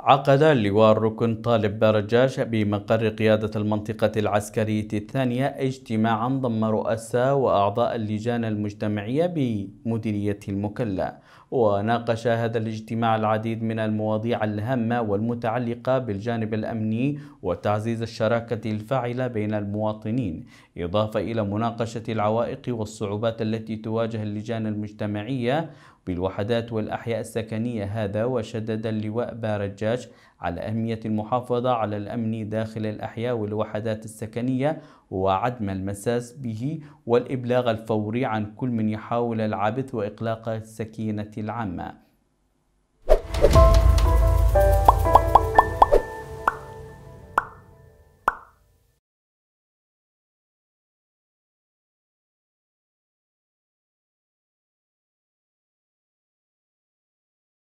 عقد اللواء الركن طالب برجاش بمقر قيادة المنطقة العسكرية الثانية اجتماعا ضم رؤساء وأعضاء اللجان المجتمعية بمديرية المكلا وناقش هذا الاجتماع العديد من المواضيع الهامة والمتعلقة بالجانب الأمني وتعزيز الشراكة الفاعلة بين المواطنين إضافة إلى مناقشة العوائق والصعوبات التي تواجه اللجان المجتمعية بالوحدات والأحياء السكنية هذا وشدد اللواء بارجاش الحجاج على أهمية المحافظة على الأمن داخل الأحياء والوحدات السكنية وعدم المساس به والإبلاغ الفوري عن كل من يحاول العبث وإقلاق السكينة العامة